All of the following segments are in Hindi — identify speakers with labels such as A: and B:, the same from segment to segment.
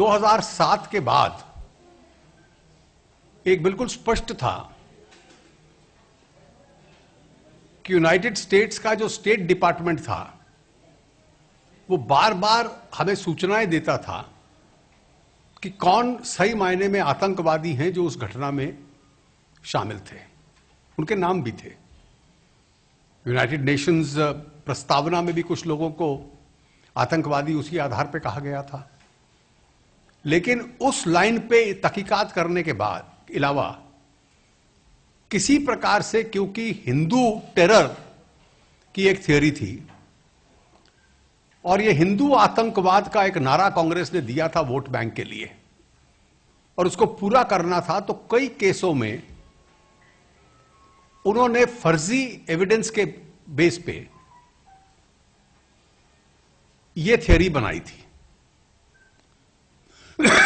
A: 2007 के बाद एक बिल्कुल स्पष्ट था कि यूनाइटेड स्टेट्स का जो स्टेट डिपार्टमेंट था वो बार बार हमें सूचनाएं देता था कि कौन सही मायने में आतंकवादी हैं जो उस घटना में शामिल थे उनके नाम भी थे यूनाइटेड नेशंस प्रस्तावना में भी कुछ लोगों को आतंकवादी उसी आधार पर कहा गया था लेकिन उस लाइन पे तकीकात करने के बाद अलावा किसी प्रकार से क्योंकि हिंदू टेरर की एक थ्योरी थी और ये हिंदू आतंकवाद का एक नारा कांग्रेस ने दिया था वोट बैंक के लिए और उसको पूरा करना था तो कई केसों में उन्होंने फर्जी एविडेंस के बेस पे ये थ्योरी बनाई थी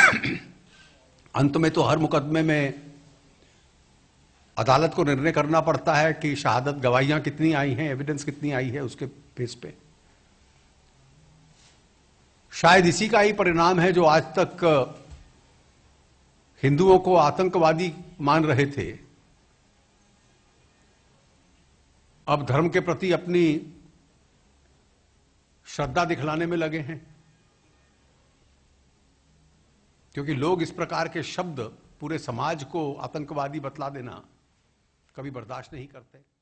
A: अंत में तो हर मुकदमे में अदालत को निर्णय करना पड़ता है कि शहादत गवाहियां कितनी आई हैं एविडेंस कितनी आई है उसके बेस पे शायद इसी का ही परिणाम है जो आज तक हिंदुओं को आतंकवादी मान रहे थे अब धर्म के प्रति अपनी श्रद्धा दिखलाने में लगे हैं क्योंकि लोग इस प्रकार के शब्द पूरे समाज को आतंकवादी बतला देना कभी बर्दाश्त नहीं करते